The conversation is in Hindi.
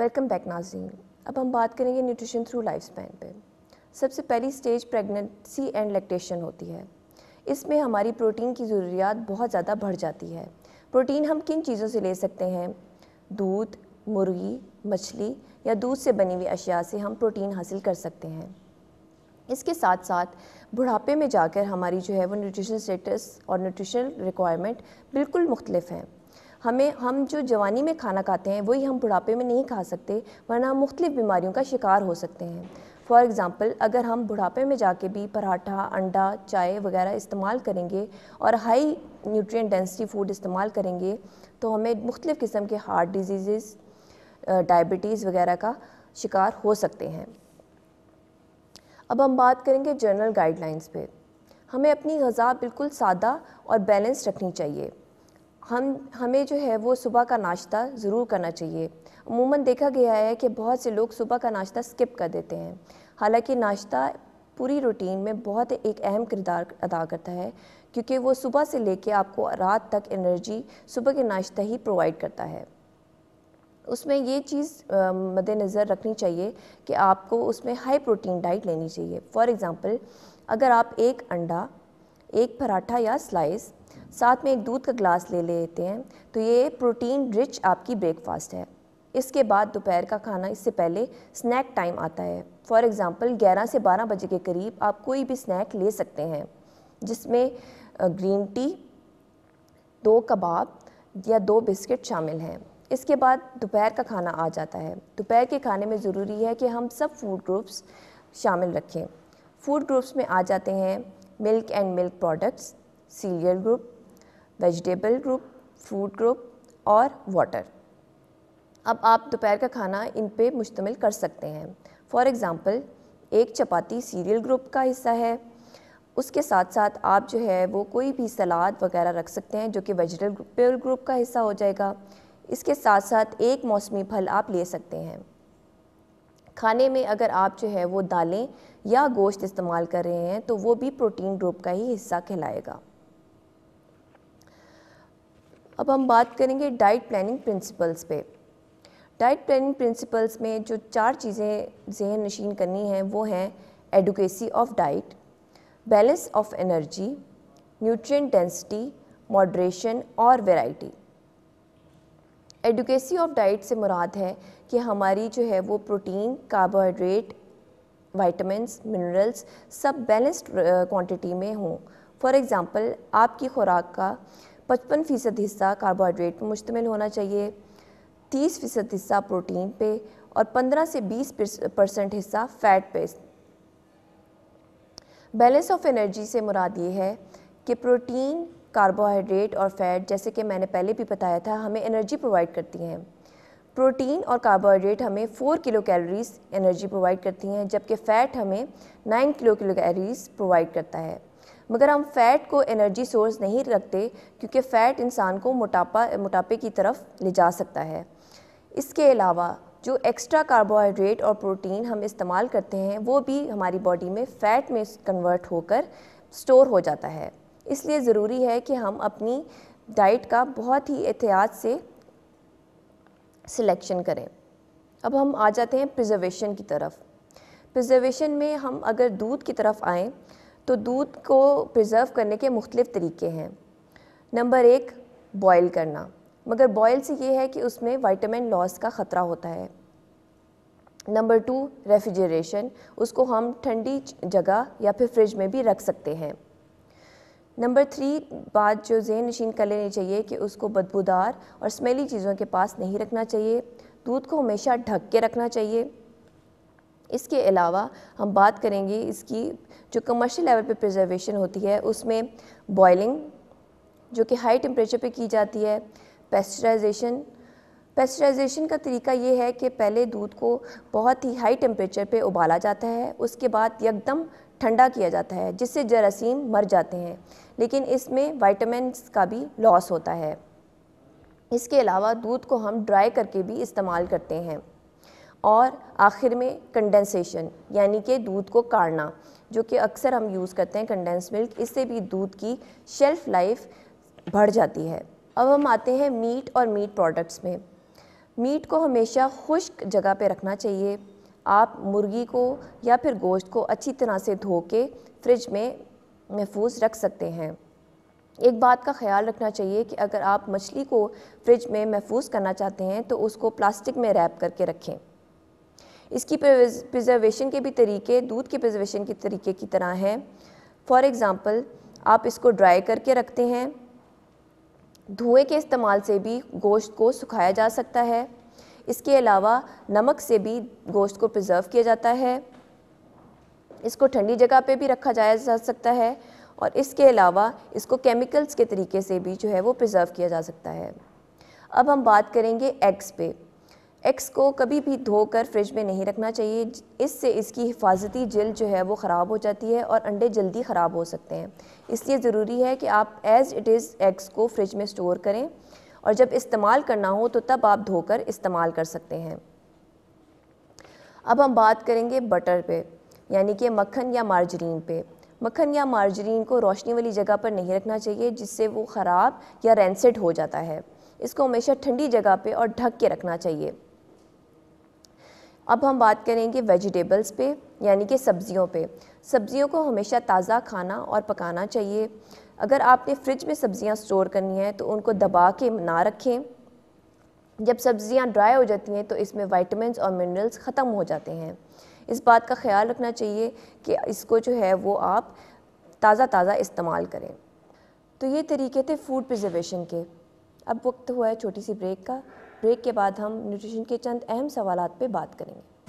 वेलकम बैक नाजीन अब हम बात करेंगे न्यूट्रिशन थ्रू लाइफ स्पैन पर सबसे पहली स्टेज प्रेगनेंसी एंड लैक्टेशन होती है इसमें हमारी प्रोटीन की ज़रूरियात बहुत ज़्यादा बढ़ जाती है प्रोटीन हम किन चीज़ों से ले सकते हैं दूध मुर्गी मछली या दूध से बनी हुई अशिया से हम प्रोटीन हासिल कर सकते हैं इसके साथ साथ बुढ़ापे में जाकर हमारी जो है वो न्यूट्रिशन स्टेटस और न्यूट्रिशनल रिक्वायरमेंट बिल्कुल मुख्तलिफ हैं हमें हम जो जवानी में खाना खाते हैं वही हम बुढ़ापे में नहीं खा सकते वरना हम मुख्तलिफ बीमारियों का शिकार हो सकते हैं फ़ॉर एग्ज़ाम्पल अगर हम बुढ़ापे में जाके भी पराठा अंडा चाय वगैरह इस्तेमाल करेंगे और हाई न्यूट्रिय डेंसिटी फूड इस्तेमाल करेंगे तो हमें मुख्तलिफ़ किस्म के हार्ट डिजीज़ डायबिटीज़ वगैरह का शिकार हो सकते हैं अब हम बात करेंगे जर्नल गाइडलाइंस पे हमें अपनी गज़ा बिल्कुल सादा और बैलेंस रखनी चाहिए हम हमें जो है वो सुबह का नाश्ता ज़रूर करना चाहिए अमूमन देखा गया है कि बहुत से लोग सुबह का नाश्ता स्किप कर देते हैं हालांकि नाश्ता पूरी रूटीन में बहुत एक अहम किरदार अदा करता है क्योंकि वो सुबह से लेके आपको रात तक एनर्जी सुबह के नाश्ता ही प्रोवाइड करता है उसमें ये चीज़ मद्देनज़र रखनी चाहिए कि आपको उसमें हाई प्रोटीन डाइट लेनी चाहिए फॉर एग्ज़ाम्पल अगर आप एक अंडा एक पराठा या स्लाइस साथ में एक दूध का ग्लास ले लेते हैं तो ये प्रोटीन रिच आपकी ब्रेकफास्ट है इसके बाद दोपहर का खाना इससे पहले स्नैक टाइम आता है फॉर एग्ज़ाम्पल 11 से 12 बजे के करीब आप कोई भी स्नैक ले सकते हैं जिसमें ग्रीन टी दो कबाब या दो बिस्किट शामिल हैं इसके बाद दोपहर का खाना आ जाता है दोपहर के खाने में ज़रूरी है कि हम सब फूड ग्रुप्स शामिल रखें फूड ग्रुप्स में आ जाते हैं milk and milk products cereal group vegetable group fruit group और वाटर अब आप दोपहर का खाना इन पे मुश्तमिल कर सकते हैं फॉर एग्ज़ाम्पल एक चपाती सीरियल ग्रुप का हिस्सा है उसके साथ साथ आप जो है वो कोई भी सलाद वगैरह रख सकते हैं जो कि वेजिटेबल ग्रुप का हिस्सा हो जाएगा इसके साथ साथ एक मौसमी फल आप ले सकते हैं खाने में अगर आप जो है वो दालें या गोश्त इस्तेमाल कर रहे हैं तो वो भी प्रोटीन ग्रुप का ही हिस्सा कहलाएगा अब हम बात करेंगे डाइट प्लानिंग प्रिंसिपल्स पे डाइट प्लानिंग प्रिंसिपल्स में जो चार चीज़ें जहन नशीन करनी हैं वो हैं adequacy of diet balance of energy nutrient density moderation और वेराइटी एडुकेसी ऑफ डाइट से मुराद है कि हमारी जो है वो प्रोटीन कार्बोहाइड्रेट वाइटमिनस मिनरल्स सब बैलेंस्ड क्वांटिटी में हों फॉर एग्ज़ाम्पल आपकी खुराक का पचपन फ़ीसद हिस्सा कार्बोहाइड्रेट पर मुश्तमिल होना चाहिए तीस फ़ीसद हिस्सा प्रोटीन पे और पंद्रह से बीस परसेंट हिस्सा फ़ैट पे बैलेंस ऑफ एनर्जी से मुराद ये है कि प्रोटीन कार्बोहाइड्रेट और फैट जैसे कि मैंने पहले भी बताया था हमें एनर्जी प्रोवाइड करती हैं प्रोटीन और कार्बोहाइड्रेट हमें 4 किलो कैलोरीज एनर्जी प्रोवाइड करती हैं जबकि फ़ैट हमें 9 किलो किलो कैलोरीज प्रोवाइड करता है मगर हम फ़ैट को एनर्जी सोर्स नहीं रखते क्योंकि फ़ैट इंसान को मोटापा मोटापे की तरफ ले जा सकता है इसके अलावा जो एक्स्ट्रा कार्बोहाइड्रेट और प्रोटीन हम इस्तेमाल करते हैं वो भी हमारी बॉडी में फ़ैट में कन्वर्ट होकर स्टोर हो जाता है इसलिए ज़रूरी है कि हम अपनी डाइट का बहुत ही एहतियात से सिलेक्शन करें अब हम आ जाते हैं प्रिजर्वेशन की तरफ प्रिजर्वेशन में हम अगर दूध की तरफ आएँ तो दूध को प्रिज़र्व करने के मुख्तलिफ़ तरीके हैं नंबर एक बॉयल करना मगर बॉयल से ये है कि उसमें वाइटामिन लॉस का ख़तरा होता है नंबर टू रेफ्रिजरेशन उसको हम ठंडी जगह या फिर फ्रिज में भी रख सकते हैं नंबर थ्री बात जो जहन नशीन कर लेनी चाहिए कि उसको बदबूदार और स्मेली चीज़ों के पास नहीं रखना चाहिए दूध को हमेशा ढक के रखना चाहिए इसके अलावा हम बात करेंगे इसकी जो कमर्शियल लेवल पे प्रिजर्वेशन होती है उसमें बॉयलिंग जो कि हाई टेम्परेचर पे की जाती है पेस्चराइजेशन पेस्चराइजेशन का तरीका ये है कि पहले दूध को बहुत ही हाई टेम्परेचर पे उबाला जाता है उसके बाद एकदम ठंडा किया जाता है जिससे जरासीम मर जाते हैं लेकिन इसमें वाइटामिन का भी लॉस होता है इसके अलावा दूध को हम ड्राई करके भी इस्तेमाल करते हैं और आखिर में कंडेंसेशन यानी कि दूध को काढ़ना जो कि अक्सर हम यूज़ करते हैं कंडेंस मिल्क इससे भी दूध की शेल्फ़ लाइफ बढ़ जाती है अब हम आते हैं मीट और मीट प्रोडक्ट्स में मीट को हमेशा खुश्क जगह पर रखना चाहिए आप मुर्गी को या फिर गोश्त को अच्छी तरह से धो के फ्रिज में महफूज रख सकते हैं एक बात का ख्याल रखना चाहिए कि अगर आप मछली को फ्रिज में महफूज करना चाहते हैं तो उसको प्लास्टिक में रैप करके रखें इसकी प्रिजर्वेशन के भी तरीके दूध के प्रिजर्वेशन के तरीके की तरह हैं फॉर एग्ज़ाम्पल आप इसको ड्राई करके रखते हैं धुएँ के इस्तेमाल से भी गोश्त को सुखाया जा सकता है इसके अलावा नमक से भी गोश्त को प्रिजर्व किया जाता है इसको ठंडी जगह पे भी रखा जाया जा सकता है और इसके अलावा इसको केमिकल्स के तरीके से भी जो है वो प्रिजर्व किया जा सकता है अब हम बात करेंगे एग्स पे एग्स को कभी भी धोकर फ्रिज में नहीं रखना चाहिए इससे इसकी हिफाजती जल्द जो है वो ख़राब हो जाती है और अंडे जल्दी ख़राब हो सकते हैं इसलिए ज़रूरी है कि आप एज़ इट इज़ एग्स को फ्रिज में स्टोर करें और जब इस्तेमाल करना हो तो तब आप धोकर इस्तेमाल कर सकते हैं अब हम बात करेंगे बटर पे यानी कि मक्खन या मार्जरीन पे मक्खन या मार्जरीन को रोशनी वाली जगह पर नहीं रखना चाहिए जिससे वो ख़राब या रेंसेड हो जाता है इसको हमेशा ठंडी जगह पे और ढक के रखना चाहिए अब हम बात करेंगे वेजिटेबल्स पे यानी कि सब्ज़ियों पे सब्ज़ियों को हमेशा ताज़ा खाना और पकाना चाहिए अगर आपने फ्रिज में सब्ज़ियाँ स्टोर करनी है तो उनको दबा के ना रखें जब सब्ज़ियाँ ड्राई हो जाती हैं तो इसमें वाइटमिन और मिनरल्स ख़त्म हो जाते हैं इस बात का ख्याल रखना चाहिए कि इसको जो है वो आप ताज़ा ताज़ा इस्तेमाल करें तो ये तरीके थे फूड प्रिजर्वेशन के अब वक्त हुआ है छोटी सी ब्रेक का ब्रेक के बाद हम न्यूट्रिशन के चंद अहम सवाल पर बात करेंगे